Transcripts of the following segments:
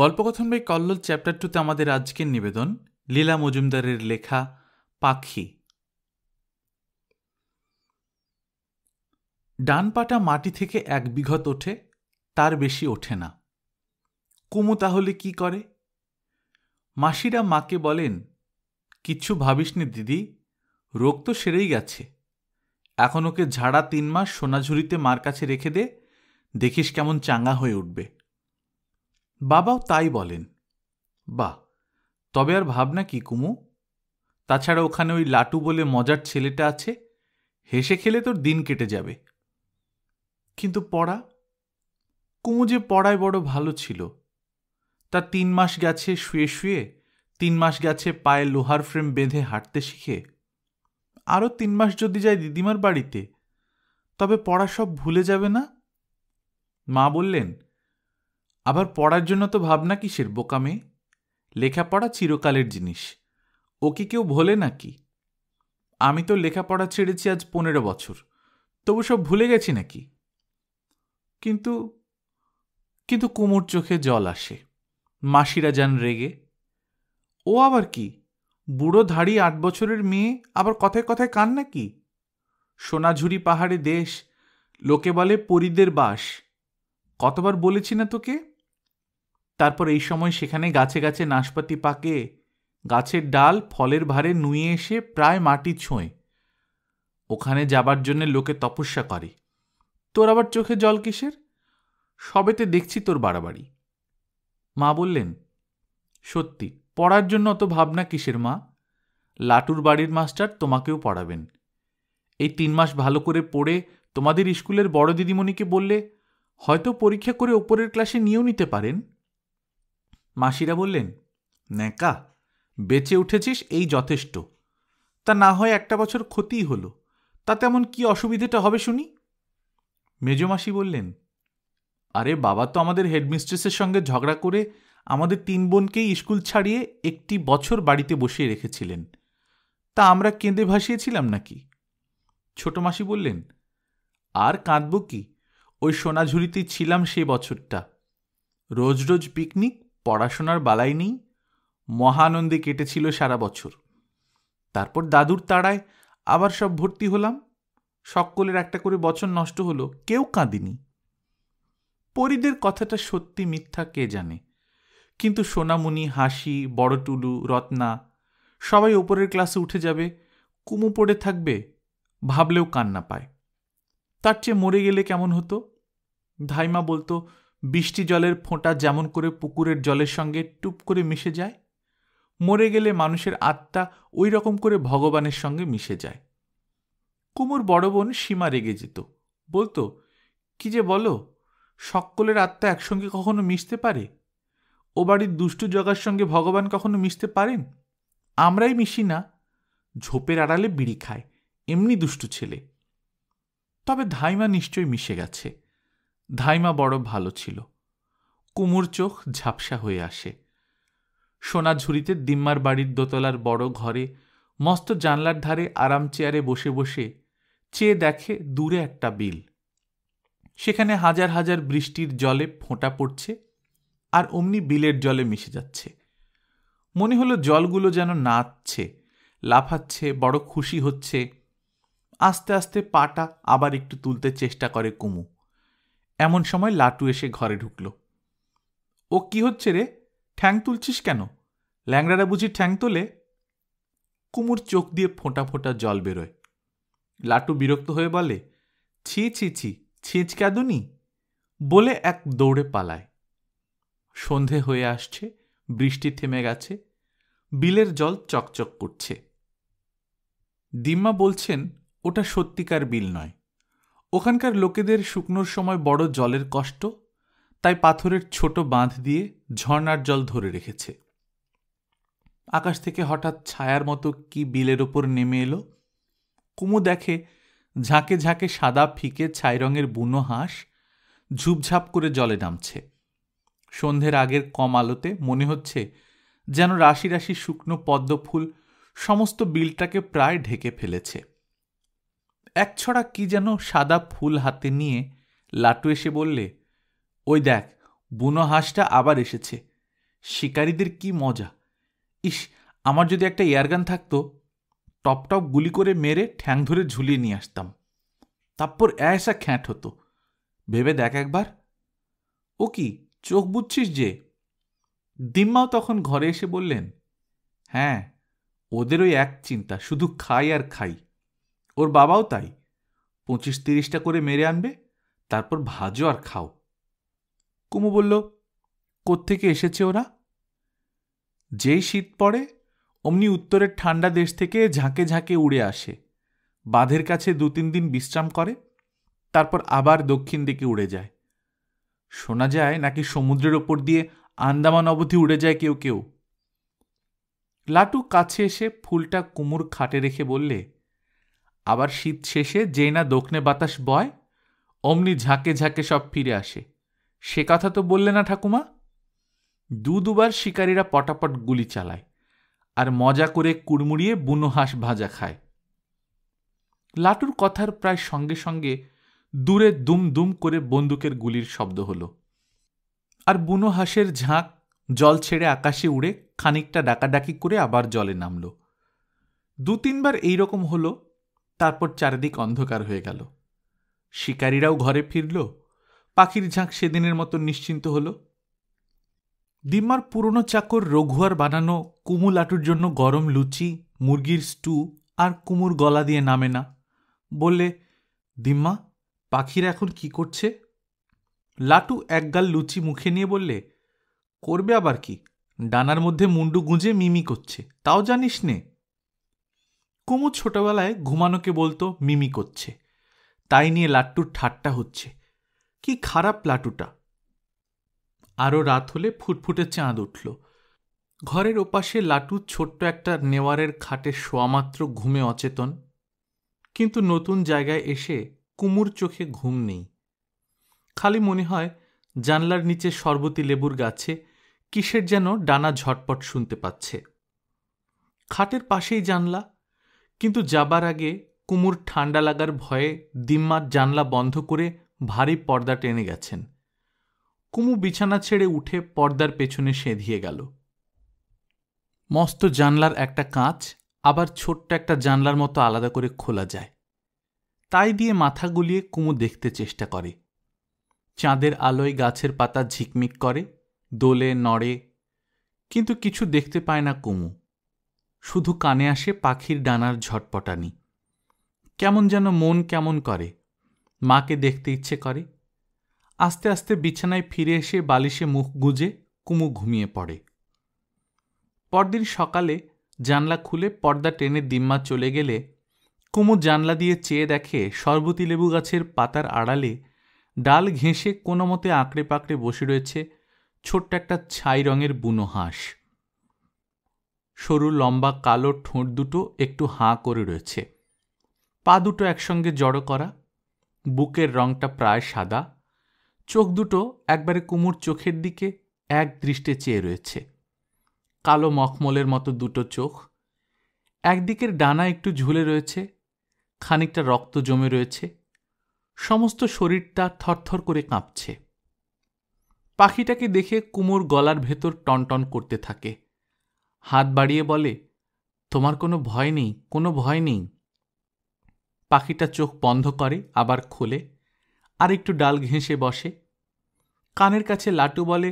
গল্পকথন by Kallol chapter টুতে আমাদের আজকের নিবেদন লীলা মজুমদারের লেখা পাখি ডান পাটা মাটি থেকে এক বিঘত ওঠে তার বেশি ওঠে না কুমু তাহলে কি করে মাসিরা মাকে বলেন কিচ্ছু ভাবিসনি দিদি রোগ তো সেরেই গেছে এখন ওকে ঝাড়া তিন মাস সোনাঝুরিতে মার কাছে রেখে দে দেখিস কেমন চাঙ্গা হয়ে উঠবে বাবাও তাই বলেন বাহ তবে আর ভাবনা কি কুমু তাছাড়া ওখানে ওই লাটু বলে মজার ছেলেটা আছে হেসে খেলে তোর দিন কেটে যাবে কিন্তু পড়া কুমু যে পড়ায় বড় ভালো ছিল তা তিন মাস গেছে শুয়ে শুয়ে তিন মাস গেছে পায়ে লোহার ফ্রেম বেঁধে হাঁটতে শিখে আরও তিন মাস যদি যায় দিদিমার বাড়িতে তবে পড়া সব ভুলে যাবে না মা বললেন আবার পড়ার জন্য তো ভাবনা কিসের বোকা মেয়ে লেখাপড়া চিরকালের জিনিস ও কি কেউ ভোলে নাকি আমি তো লেখাপড়া ছেড়েছি আজ পনেরো বছর তবু সব ভুলে গেছি নাকি কিন্তু কিন্তু কুমুর চোখে জল আসে মাসিরা যান রেগে ও আবার কি বুড়ো ধাড়ি আট বছরের মেয়ে আবার কথায় কথায় কান নাকি সোনাঝুরি পাহাড়ে দেশ লোকে বলে পরিদের বাস কতবার বলেছি না তোকে তারপর এই সময় সেখানে গাছে গাছে নাশপাতি পাকে গাছের ডাল ফলের ভারে নুয়ে এসে প্রায় মাটি ছোঁয় ওখানে যাবার জন্যে লোকে তপস্যা করে তোর আবার চোখে জল কিসের সবেতে দেখছি তোর বাড়াবাড়ি মা বললেন সত্যি পড়ার জন্য অত ভাবনা কিসের মা লাটুর বাড়ির মাস্টার তোমাকেও পড়াবেন এই তিন মাস ভালো করে পড়ে তোমাদের স্কুলের বড় দিদিমণিকে বললে হয়তো পরীক্ষা করে ওপরের ক্লাসে নিয়েও নিতে পারেন মাসিরা বললেন ন্যাকা বেঁচে উঠেছিস এই যথেষ্ট তা না হয় একটা বছর ক্ষতিই হলো তা তেমন কি অসুবিধেটা হবে শুনি মেজমাসি বললেন আরে বাবা তো আমাদের হেডমিস্ট্রেসের সঙ্গে ঝগড়া করে আমাদের তিন বোনকেই স্কুল ছাড়িয়ে একটি বছর বাড়িতে বসিয়ে রেখেছিলেন তা আমরা কেঁদে ভাসিয়েছিলাম নাকি ছোট মাসি বললেন আর কাঁদব কি ওই সোনাঝুরিতেই ছিলাম সে বছরটা রোজ রোজ পিকনিক পড়াশোনার বালাই নেই মহানন্দে কেটেছিল সারা বছর তারপর দাদুর তাড়ায় আবার সব ভর্তি হলাম সকলের একটা করে বচন নষ্ট হলো কেউ কাঁদিনি পরিদের কথাটা সত্যি মিথ্যা কে জানে কিন্তু সোনামুনি হাসি বড়টুলু রত্না সবাই ওপরের ক্লাসে উঠে যাবে কুমু পড়ে থাকবে ভাবলেও কান্না পায় তার চেয়ে মরে গেলে কেমন হতো ধাইমা বলতো বৃষ্টি জলের ফোঁটা যেমন করে পুকুরের জলের সঙ্গে টুপ করে মিশে যায় মরে গেলে মানুষের আত্মা ওই রকম করে ভগবানের সঙ্গে মিশে যায় কুমুর বড় বোন সীমা রেগে যেত বলতো কি যে বলো সকলের আত্মা একসঙ্গে কখনো মিশতে পারে ও বাড়ির দুষ্টু জগার সঙ্গে ভগবান কখনো মিশতে পারেন আমরাই মিশি না ঝোপের আড়ালে বিড়ি খায় এমনি দুষ্টু ছেলে তবে ধাইমা নিশ্চয়ই মিশে গেছে ধাইমা বড় ভালো ছিল কুমুর চোখ ঝাপসা হয়ে আসে সোনা ঝুড়িতে দিম্মার বাড়ির দোতলার বড় ঘরে মস্ত জানলার ধারে আরাম চেয়ারে বসে বসে চেয়ে দেখে দূরে একটা বিল সেখানে হাজার হাজার বৃষ্টির জলে ফোঁটা পড়ছে আর অমনি বিলের জলে মিশে যাচ্ছে মনে হলো জলগুলো যেন নাচছে লাফাচ্ছে বড় খুশি হচ্ছে আস্তে আস্তে পাটা আবার একটু তুলতে চেষ্টা করে কুমু এমন সময় লাটু এসে ঘরে ঢুকল ও কি হচ্ছে রে ঠ্যাং তুলছিস কেন ল্যাংড়ারা বুঝি ঠ্যাং তোলে কুমুর চোখ দিয়ে ফোঁটা ফোঁটা জল বেরোয় লাটু বিরক্ত হয়ে বলে ছি ছি ছি ছিঁচ কাদুনি বলে এক দৌড়ে পালায় সন্ধে হয়ে আসছে বৃষ্টি থেমে গেছে বিলের জল চকচক করছে দিম্মা বলছেন ওটা সত্যিকার বিল নয় ওখানকার লোকেদের শুকনোর সময় বড় জলের কষ্ট তাই পাথরের ছোট বাঁধ দিয়ে ঝর্নার জল ধরে রেখেছে আকাশ থেকে হঠাৎ ছায়ার মতো কি বিলের ওপর নেমে এলো কুমু দেখে ঝাঁকে ঝাঁকে সাদা ফিকে ছাই রঙের বুনো হাঁস ঝুপঝাপ করে জলে নামছে সন্ধ্যের আগের কম আলোতে মনে হচ্ছে যেন রাশি রাশি শুকনো পদ্মফুল সমস্ত বিলটাকে প্রায় ঢেকে ফেলেছে এক ছড়া কি যেন সাদা ফুল হাতে নিয়ে লাটু এসে বললে ওই দেখ বুনো হাঁসটা আবার এসেছে শিকারীদের কি মজা ইস আমার যদি একটা এয়ারগান থাকতো টপ টপ গুলি করে মেরে ঠ্যাং ধরে ঝুলিয়ে নিয়ে আসতাম তারপর এসা খ্যাঁট হতো ভেবে দেখ একবার ও কি চোখ বুঝছিস যে দিম্মাও তখন ঘরে এসে বললেন হ্যাঁ ওদের ওই এক চিন্তা শুধু খাই আর খাই ওর বাবাও তাই পঁচিশ তিরিশটা করে মেরে আনবে তারপর ভাজো আর খাও কুমু বলল থেকে এসেছে ওরা যেই শীত পড়ে অমনি উত্তরের ঠান্ডা দেশ থেকে ঝাঁকে ঝাঁকে উড়ে আসে বাঁধের কাছে দু তিন দিন বিশ্রাম করে তারপর আবার দক্ষিণ দিকে উড়ে যায় শোনা যায় নাকি সমুদ্রের ওপর দিয়ে আন্দামান অবধি উড়ে যায় কেউ কেউ লাটু কাছে এসে ফুলটা কুমুর খাটে রেখে বললে আবার শীত শেষে যেই না দক্ষিণে বাতাস বয় অমনি ঝাঁকে ঝাঁকে সব ফিরে আসে সে কথা তো বললে না ঠাকুমা দু দুবার শিকারীরা পটাপট গুলি চালায় আর মজা করে কুড়মুড়িয়ে বুনো হাঁস ভাজা খায় লাটুর কথার প্রায় সঙ্গে সঙ্গে দূরে দুম দুম করে বন্দুকের গুলির শব্দ হল আর বুনো হাঁসের ঝাঁক জল ছেড়ে আকাশে উড়ে খানিকটা ডাকাডাকি করে আবার জলে নামল দু তিনবার এইরকম হলো তারপর চারিদিক অন্ধকার হয়ে গেল শিকারীরাও ঘরে ফিরল পাখির ঝাঁক সেদিনের মতো নিশ্চিন্ত হল দিম্মার পুরনো চাকর রঘুয়ার বানানো কুমুল আটুর জন্য গরম লুচি মুরগির স্টু আর কুমুর গলা দিয়ে নামে না বললে দিম্মা পাখিরা এখন কি করছে লাটু একগাল লুচি মুখে নিয়ে বললে করবে আবার কি ডানার মধ্যে মুন্ডু গুঁজে মিমি করছে তাও জানিস নে কুমু ছোটবেলায় ঘুমানোকে বলতো মিমি করছে তাই নিয়ে লাট্টুর ঠাট্টা হচ্ছে কি খারাপ লাটুটা আরও রাত হলে ফুটফুটে চাঁদ উঠল ঘরের ওপাশে লাটু ছোট্ট একটা নেওয়ারের খাটে শোয়ামাত্র ঘুমে অচেতন কিন্তু নতুন জায়গায় এসে কুমুর চোখে ঘুম নেই খালি মনে হয় জানলার নিচে সরবতি লেবুর গাছে কিসের যেন ডানা ঝটপট শুনতে পাচ্ছে খাটের পাশেই জানলা কিন্তু যাবার আগে কুমুর ঠান্ডা লাগার ভয়ে দিম্মার জানলা বন্ধ করে ভারী পর্দা টেনে গেছেন কুমু বিছানা ছেড়ে উঠে পর্দার পেছনে সেঁধিয়ে গেল মস্ত জানলার একটা কাঁচ আবার ছোট্ট একটা জানলার মতো আলাদা করে খোলা যায় তাই দিয়ে মাথা গুলিয়ে কুমু দেখতে চেষ্টা করে চাঁদের আলোয় গাছের পাতা ঝিকমিক করে দোলে নড়ে কিন্তু কিছু দেখতে পায় না কুমু শুধু কানে আসে পাখির ডানার ঝটপটানি কেমন যেন মন কেমন করে মাকে দেখতে ইচ্ছে করে আস্তে আস্তে বিছানায় ফিরে এসে বালিশে মুখ গুঁজে কুমু ঘুমিয়ে পড়ে পরদিন সকালে জানলা খুলে পর্দা টেনে দিম্মা চলে গেলে কুমু জানলা দিয়ে চেয়ে দেখে সরবতি লেবু গাছের পাতার আড়ালে ডাল ঘেঁষে কোনো মতে আঁকড়ে পাকড়ে বসে রয়েছে ছোট্ট একটা ছাই রঙের বুনো হাঁস সরু লম্বা কালো ঠোঁট দুটো একটু হাঁ করে রয়েছে পা দুটো একসঙ্গে জড়ো করা বুকের রঙটা প্রায় সাদা চোখ দুটো একবারে কুমুর চোখের দিকে এক দৃষ্টে চেয়ে রয়েছে কালো মখমলের মতো দুটো চোখ একদিকের ডানা একটু ঝুলে রয়েছে খানিকটা রক্ত জমে রয়েছে সমস্ত শরীরটা থরথর করে কাঁপছে পাখিটাকে দেখে কুমোর গলার ভেতর টনটন করতে থাকে হাত বাড়িয়ে বলে তোমার কোনো ভয় নেই কোনো ভয় নেই পাখিটা চোখ বন্ধ করে আবার খোলে আর একটু ডাল ঘেঁষে বসে কানের কাছে লাটু বলে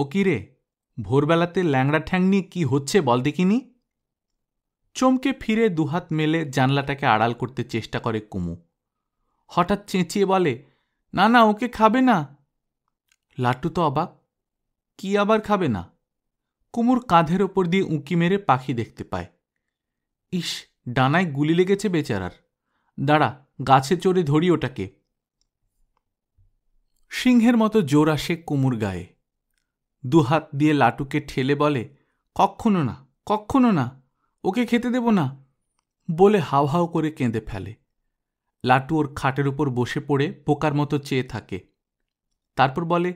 ও কিরে ভোরবেলাতে ল্যাংড়া ঠ্যাং নিয়ে কী হচ্ছে বল দেখিনি চমকে ফিরে দুহাত মেলে জানলাটাকে আড়াল করতে চেষ্টা করে কুমু হঠাৎ চেঁচিয়ে বলে না না ওকে খাবে না লাট্টু তো অবাক কি আবার খাবে না কুমুর কাঁধের ওপর দিয়ে উঁকি মেরে পাখি দেখতে পায় ইস ডানায় গুলি লেগেছে বেচারার দাঁড়া গাছে চড়ে ধরি ওটাকে সিংহের মতো জোর আসে কুমুর গায়ে দুহাত দিয়ে লাটুকে ঠেলে বলে কক্ষণো না কক্ষণো না ওকে খেতে দেব না বলে হাও হাও করে কেঁদে ফেলে লাটু ওর খাটের উপর বসে পড়ে পোকার মতো চেয়ে থাকে তারপর বলে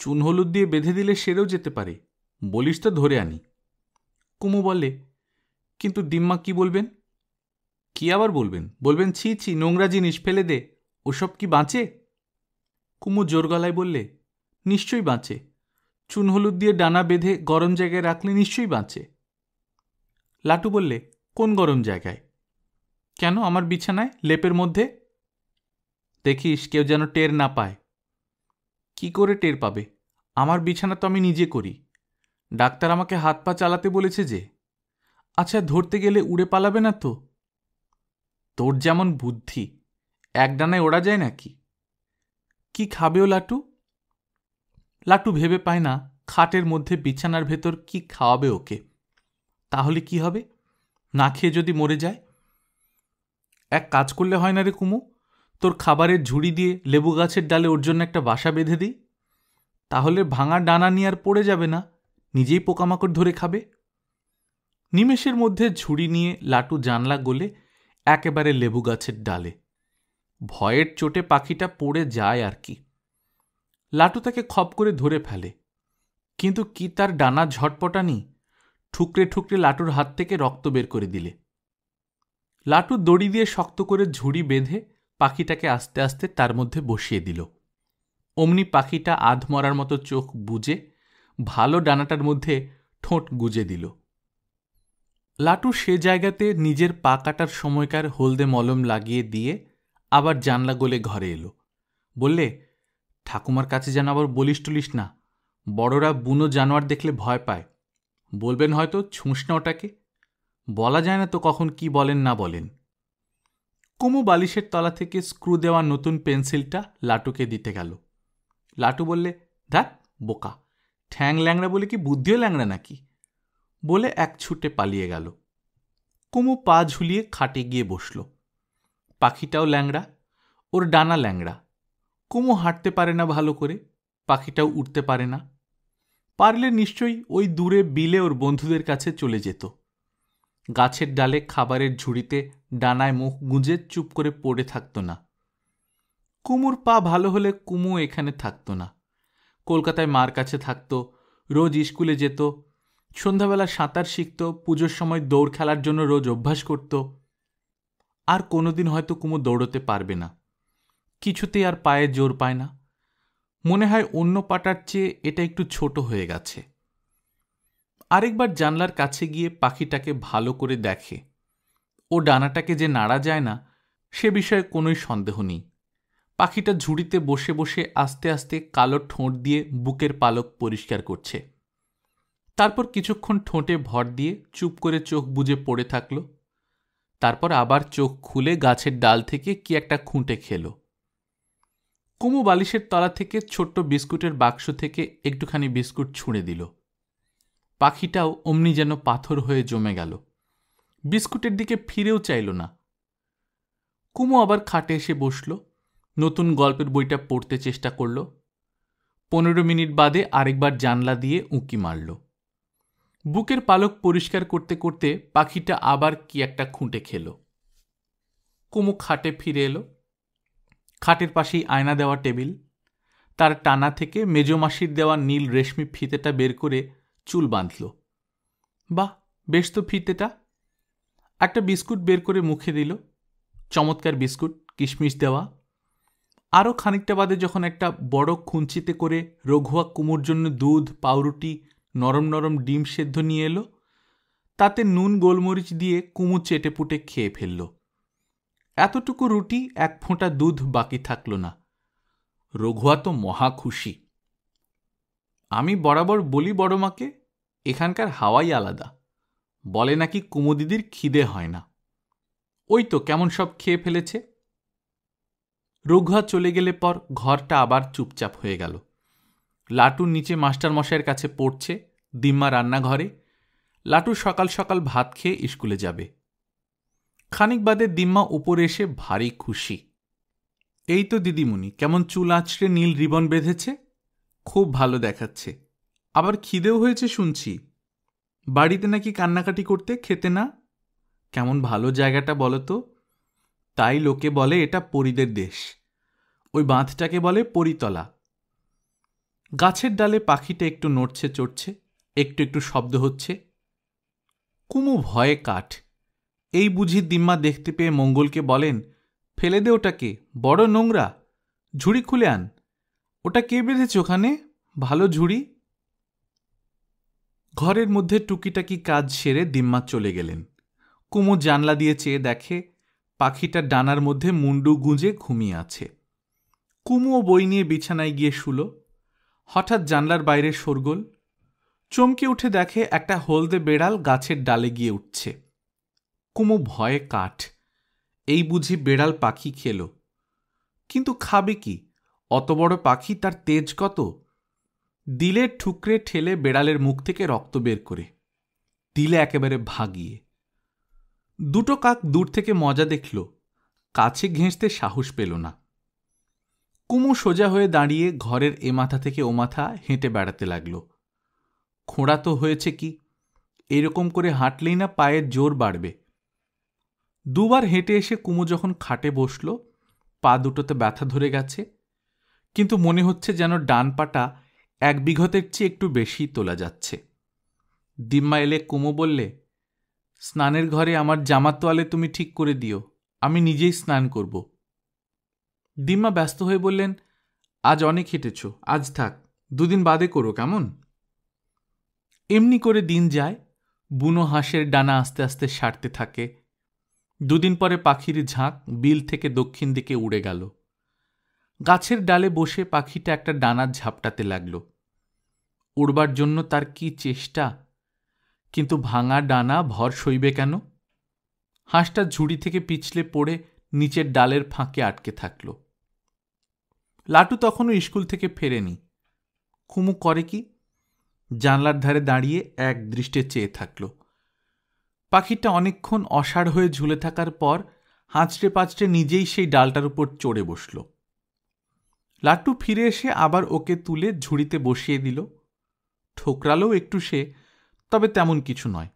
চুন হলুদ দিয়ে বেঁধে দিলে সেরেও যেতে পারে বলিস তো ধরে আনি কুমু বলে কিন্তু ডিম্মা কি বলবেন কি আবার বলবেন বলবেন ছি ছি নোংরা জিনিস ফেলে দে ওসব কি বাঁচে কুমু জোর গলায় বললে নিশ্চয়ই বাঁচে চুন হলুদ দিয়ে ডানা বেঁধে গরম জায়গায় রাখলে নিশ্চয়ই বাঁচে লাটু বললে কোন গরম জায়গায় কেন আমার বিছানায় লেপের মধ্যে দেখিস কেউ যেন টের না পায় কি করে টের পাবে আমার বিছানা তো আমি নিজে করি ডাক্তার আমাকে হাত পা চালাতে বলেছে যে আচ্ছা ধরতে গেলে উড়ে পালাবে না তো তোর যেমন বুদ্ধি একডানায় ওড়া যায় নাকি কি খাবেও লাটু লাটু ভেবে পায় না খাটের মধ্যে বিছানার ভেতর কি খাওয়াবে ওকে তাহলে কি হবে না খেয়ে যদি মরে যায় এক কাজ করলে হয় না রে কুমু তোর খাবারের ঝুড়ি দিয়ে লেবু গাছের ডালে ওর জন্য একটা বাসা বেঁধে দিই তাহলে ভাঙা ডানা নিয়ে আর পড়ে যাবে না নিজেই পোকামাকড় ধরে খাবে নিমেষের মধ্যে ঝুড়ি নিয়ে লাটু জানলা গোলে একেবারে লেবু গাছের ডালে ভয়ের চোটে পাখিটা পড়ে যায় আর কি লাটু তাকে খপ করে ধরে ফেলে কিন্তু কি তার ডানা ঝটপটানি ঠুকরে ঠুকরে লাটুর হাত থেকে রক্ত বের করে দিলে লাটু দড়ি দিয়ে শক্ত করে ঝুড়ি বেঁধে পাখিটাকে আস্তে আস্তে তার মধ্যে বসিয়ে দিল অমনি পাখিটা আধমরার মতো চোখ বুঝে ভালো ডানাটার মধ্যে ঠোঁট গুজে দিল লাটু সে জায়গাতে নিজের পা কাটার সময়কার হলদে মলম লাগিয়ে দিয়ে আবার জানলা গোলে ঘরে এলো বললে ঠাকুমার কাছে যেন আবার বলিস টুলিস না বড়রা বুনো জানোয়ার দেখলে ভয় পায় বলবেন হয়তো ছুঁস না ওটাকে বলা যায় না তো কখন কি বলেন না বলেন কুমু বালিশের তলা থেকে স্ক্রু দেওয়া নতুন পেন্সিলটা লাটুকে দিতে গেল লাটু বললে ধ্যাত বোকা ঠ্যাং ল্যাংড়া বলে কি বুদ্ধিও ল্যাংড়া নাকি বলে এক ছুটে পালিয়ে গেল কুমু পা ঝুলিয়ে খাটে গিয়ে বসল পাখিটাও ল্যাংড়া ওর ডানা ল্যাংড়া কুমু হাঁটতে পারে না ভালো করে পাখিটাও উঠতে পারে না পারলে নিশ্চয়ই ওই দূরে বিলে ওর বন্ধুদের কাছে চলে যেত গাছের ডালে খাবারের ঝুড়িতে ডানায় মুখ গুঁজে চুপ করে পড়ে থাকত না কুমুর পা ভালো হলে কুমু এখানে থাকত না কলকাতায় মার কাছে থাকত রোজ স্কুলে যেত সন্ধ্যাবেলা সাঁতার শিখত পুজোর সময় দৌড় খেলার জন্য রোজ অভ্যাস করত আর কোনোদিন হয়তো কুমু দৌড়তে পারবে না কিছুতেই আর পায়ে জোর পায় না মনে হয় অন্য পাটার চেয়ে এটা একটু ছোট হয়ে গেছে আরেকবার জানলার কাছে গিয়ে পাখিটাকে ভালো করে দেখে ও ডানাটাকে যে নাড়া যায় না সে বিষয়ে কোনোই সন্দেহ নেই পাখিটা ঝুড়িতে বসে বসে আস্তে আস্তে কালো ঠোঁট দিয়ে বুকের পালক পরিষ্কার করছে তারপর কিছুক্ষণ ঠোঁটে ভর দিয়ে চুপ করে চোখ বুঝে পড়ে থাকল তারপর আবার চোখ খুলে গাছের ডাল থেকে কি একটা খুঁটে খেলো কুমু বালিশের তলা থেকে ছোট্ট বিস্কুটের বাক্স থেকে একটুখানি বিস্কুট ছুঁড়ে দিল পাখিটাও অমনি যেন পাথর হয়ে জমে গেল বিস্কুটের দিকে ফিরেও চাইল না কুমু আবার খাটে এসে বসলো নতুন গল্পের বইটা পড়তে চেষ্টা করল পনেরো মিনিট বাদে আরেকবার জানলা দিয়ে উঁকি মারল বুকের পালক পরিষ্কার করতে করতে পাখিটা আবার কি একটা খুঁটে খেল কুমু খাটে ফিরে এলো খাটের পাশেই আয়না দেওয়া টেবিল তার টানা থেকে মেজমাসির দেওয়া নীল রেশমি ফিতেটা বের করে চুল বাঁধল বাহ বেশ তো ফিতেটা একটা বিস্কুট বের করে মুখে দিল চমৎকার বিস্কুট কিশমিশ দেওয়া আরও খানিকটা বাদে যখন একটা বড় খুঞ্চিতে করে রঘুয়া কুমুর জন্য দুধ পাউরুটি নরম নরম ডিম সেদ্ধ নিয়ে এলো তাতে নুন গোলমরিচ দিয়ে কুমু চেটেপুটে খেয়ে ফেলল এতটুকু রুটি এক ফোঁটা দুধ বাকি থাকল না রঘুয়া তো মহা খুশি আমি বরাবর বলি বড় মাকে এখানকার হাওয়াই আলাদা বলে নাকি কুমুদিদির খিদে হয় না ওই তো কেমন সব খেয়ে ফেলেছে রঘুয়া চলে গেলে পর ঘরটা আবার চুপচাপ হয়ে গেল লাটুর নিচে মাস্টারমশাইয়ের কাছে পড়ছে দিম্মা রান্নাঘরে লাটু সকাল সকাল ভাত খেয়ে স্কুলে যাবে খানিক বাদে দিম্মা উপরে এসে ভারী খুশি এই তো দিদিমণি কেমন চুল আঁচড়ে নীল রিবন বেঁধেছে খুব ভালো দেখাচ্ছে আবার খিদেও হয়েছে শুনছি বাড়িতে নাকি কান্নাকাটি করতে খেতে না কেমন ভালো জায়গাটা বলো তো তাই লোকে বলে এটা পরিদের দেশ ওই বাঁধটাকে বলে পরিতলা গাছের ডালে পাখিটা একটু নড়ছে চড়ছে একটু একটু শব্দ হচ্ছে কুমু ভয়ে কাঠ এই বুঝি দিম্মা দেখতে পেয়ে মঙ্গলকে বলেন ফেলে দে ওটাকে বড় নোংরা ঝুড়ি খুলে আন ওটা কে বেঁধেছে ওখানে ভালো ঝুড়ি ঘরের মধ্যে টুকিটাকি কাজ সেরে দিম্মা চলে গেলেন কুমু জানলা দিয়ে চেয়ে দেখে পাখিটা ডানার মধ্যে মুন্ডু গুঁজে ঘুমিয়ে আছে কুমুও বই নিয়ে বিছানায় গিয়ে শুল হঠাৎ জানলার বাইরে শোরগোল চমকে উঠে দেখে একটা হলদে বেড়াল গাছের ডালে গিয়ে উঠছে কুমু ভয়ে কাঠ এই বুঝি বেড়াল পাখি খেল কিন্তু খাবে কি অত বড় পাখি তার তেজ কত দিলের ঠুকরে ঠেলে বেড়ালের মুখ থেকে রক্ত বের করে দিলে একেবারে ভাগিয়ে দুটো কাক দূর থেকে মজা দেখল কাছে ঘেঁষতে সাহস পেল না কুমু সোজা হয়ে দাঁড়িয়ে ঘরের এ মাথা থেকে ও মাথা হেঁটে বেড়াতে লাগল খোঁড়া তো হয়েছে কি এরকম করে হাঁটলেই না পায়ের জোর বাড়বে দুবার হেঁটে এসে কুমু যখন খাটে বসল পা দুটোতে ব্যথা ধরে গেছে কিন্তু মনে হচ্ছে যেন ডান পাটা এক বিঘতের চেয়ে একটু বেশি তোলা যাচ্ছে দিম্মা এলে কুমু বললে স্নানের ঘরে আমার জামার তোয়ালে তুমি ঠিক করে দিও আমি নিজেই স্নান করব দিম্মা ব্যস্ত হয়ে বললেন আজ অনেক হেঁটেছ আজ থাক দুদিন বাদে করো কেমন এমনি করে দিন যায় বুনো হাঁসের ডানা আস্তে আস্তে সারতে থাকে দুদিন পরে পাখির ঝাঁক বিল থেকে দক্ষিণ দিকে উড়ে গেল গাছের ডালে বসে পাখিটা একটা ডানার ঝাপটাতে লাগল উড়বার জন্য তার কি চেষ্টা কিন্তু ভাঙা ডানা ভর সইবে কেন হাঁসটা ঝুড়ি থেকে পিছলে পড়ে নিচের ডালের ফাঁকে আটকে থাকল লাটু তখনও স্কুল থেকে ফেরেনি কুমু করে কি জানলার ধারে দাঁড়িয়ে এক দৃষ্টে চেয়ে থাকল পাখিটা অনেকক্ষণ অসাড় হয়ে ঝুলে থাকার পর হাঁচড়ে পাঁচড়ে নিজেই সেই ডালটার উপর চড়ে বসল লাট্টু ফিরে এসে আবার ওকে তুলে ঝুড়িতে বসিয়ে দিল ঠোকরালেও একটু সে তবে তেমন কিছু নয়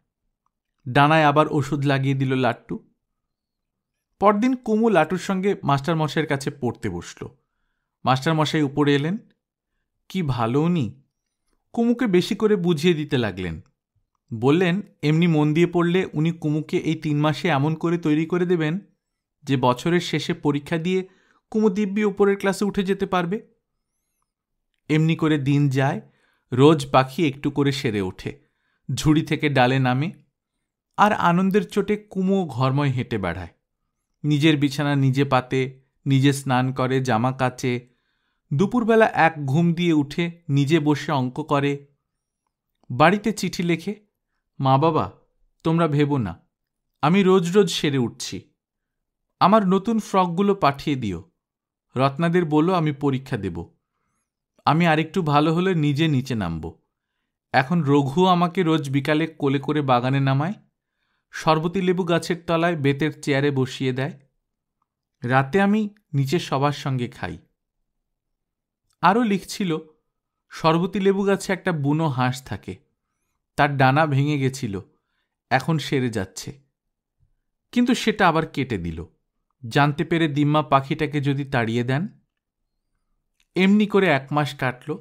ডানায় আবার ওষুধ লাগিয়ে দিল লাট্টু পরদিন কুমু লাটুর সঙ্গে মাস্টারমশাইয়ের কাছে পড়তে বসল মাস্টারমশাই উপরে এলেন কি ভালো উনি কুমুকে বেশি করে বুঝিয়ে দিতে লাগলেন বললেন এমনি মন দিয়ে পড়লে উনি কুমুকে এই তিন মাসে এমন করে তৈরি করে দেবেন যে বছরের শেষে পরীক্ষা দিয়ে কুমু দিব্যি উপরের ক্লাসে উঠে যেতে পারবে এমনি করে দিন যায় রোজ পাখি একটু করে সেরে ওঠে ঝুড়ি থেকে ডালে নামে আর আনন্দের চোটে কুমো ঘরময় হেঁটে বেড়ায় নিজের বিছানা নিজে পাতে নিজে স্নান করে জামা কাচে দুপুরবেলা এক ঘুম দিয়ে উঠে নিজে বসে অঙ্ক করে বাড়িতে চিঠি লেখে মা বাবা তোমরা ভেবো না আমি রোজ রোজ সেরে উঠছি আমার নতুন ফ্রকগুলো পাঠিয়ে দিও রত্নাদের বলো আমি পরীক্ষা দেব আমি আরেকটু ভালো হলে নিজে নিচে নামবো এখন রঘু আমাকে রোজ বিকালে কোলে করে বাগানে নামায় সর্বতী লেবু গাছের তলায় বেতের চেয়ারে বসিয়ে দেয় রাতে আমি নিচে সবার সঙ্গে খাই আরও লিখছিল সর্বতী লেবু গাছে একটা বুনো হাঁস থাকে তার ডানা ভেঙে গেছিল এখন সেরে যাচ্ছে কিন্তু সেটা আবার কেটে দিল জানতে পেরে দিম্মা পাখিটাকে যদি তাড়িয়ে দেন এমনি করে এক মাস কাটলো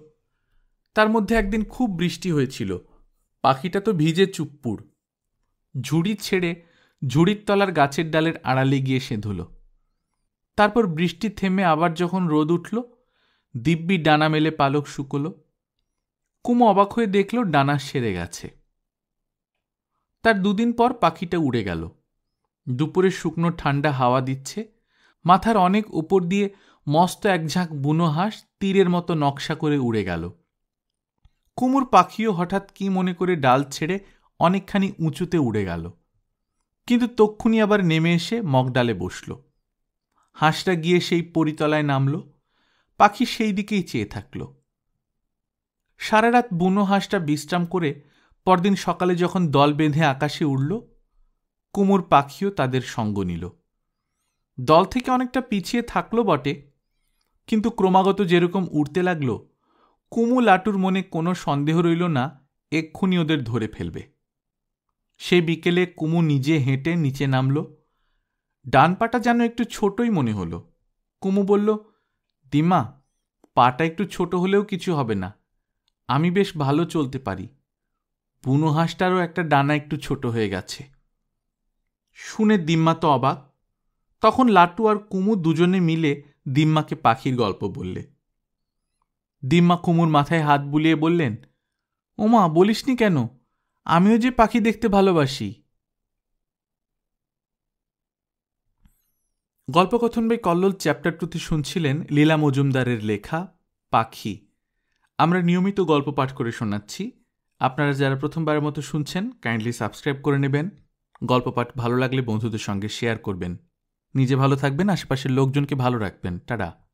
তার মধ্যে একদিন খুব বৃষ্টি হয়েছিল পাখিটা তো ভিজে চুপ্পুর ঝুড়ি ছেড়ে ঝুড়ির তলার গাছের ডালের আড়ালে গিয়ে ধুলো তারপর বৃষ্টি থেমে আবার যখন রোদ উঠল দিব্যি ডানা মেলে পালক শুকল কুমো অবাক হয়ে দেখল ডানা সেরে গেছে তার দুদিন পর পাখিটা উড়ে গেল দুপুরে শুকনো ঠান্ডা হাওয়া দিচ্ছে মাথার অনেক উপর দিয়ে মস্ত একঝাঁক বুনো হাঁস তীরের মতো নকশা করে উড়ে গেল কুমুর পাখিও হঠাৎ কি মনে করে ডাল ছেড়ে অনেকখানি উঁচুতে উড়ে গেল কিন্তু তক্ষুনি আবার নেমে এসে মগডালে বসল হাঁসটা গিয়ে সেই পরিতলায় নামল পাখি সেই দিকেই চেয়ে থাকল সারা রাত বুনো হাঁসটা বিশ্রাম করে পরদিন সকালে যখন দল বেঁধে আকাশে উড়ল কুমুর পাখিও তাদের সঙ্গ নিল দল থেকে অনেকটা পিছিয়ে থাকলো বটে কিন্তু ক্রমাগত যেরকম উড়তে লাগলো কুমু লাটুর মনে কোনো সন্দেহ রইল না এক্ষুনি ওদের ধরে ফেলবে সে বিকেলে কুমু নিজে হেঁটে নিচে নামল ডান পাটা যেন একটু ছোটই মনে হল কুমু বলল দিমা পাটা একটু ছোট হলেও কিছু হবে না আমি বেশ ভালো চলতে পারি বুনো হাঁসটারও একটা ডানা একটু ছোট হয়ে গেছে শুনে দিম্মা তো অবাক তখন লাটু আর কুমু দুজনে মিলে দিম্মাকে পাখির গল্প বললে দিম্মা কুমুর মাথায় হাত বুলিয়ে বললেন ওমা বলিসনি কেন আমিও যে পাখি দেখতে ভালোবাসি গল্পকথন বই কল্লোল টুতে শুনছিলেন লীলা মজুমদারের লেখা পাখি আমরা নিয়মিত গল্প পাঠ করে শোনাচ্ছি আপনারা যারা প্রথমবারের মতো শুনছেন কাইন্ডলি সাবস্ক্রাইব করে নেবেন গল্প পাঠ ভালো লাগলে বন্ধুদের সঙ্গে শেয়ার করবেন নিজে ভালো থাকবেন আশেপাশের লোকজনকে ভালো রাখবেন টাটা